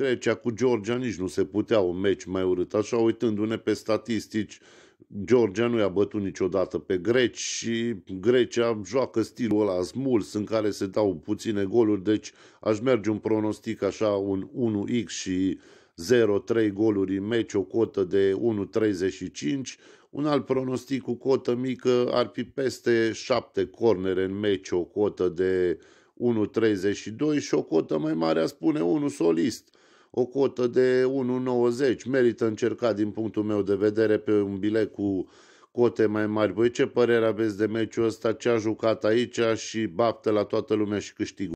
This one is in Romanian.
Grecia cu Georgia nici nu se putea un meci mai urât. Așa, uitându-ne pe statistici, Georgia nu i-a bătut niciodată pe greci și Grecia joacă stilul ăla smuls în care se dau puține goluri, deci aș merge un pronostic așa, un 1x și 0-3 goluri în meci, o cotă de 1,35. Un alt pronostic cu cotă mică ar fi peste 7 cornere în meci, o cotă de 1,32 și o cotă mai mare a spune 1 solist o cotă de 1,90. Merită încercat din punctul meu de vedere pe un bilet cu cote mai mari. Voi ce părere aveți de meciul ăsta, ce a jucat aici și baftă la toată lumea și câștigă.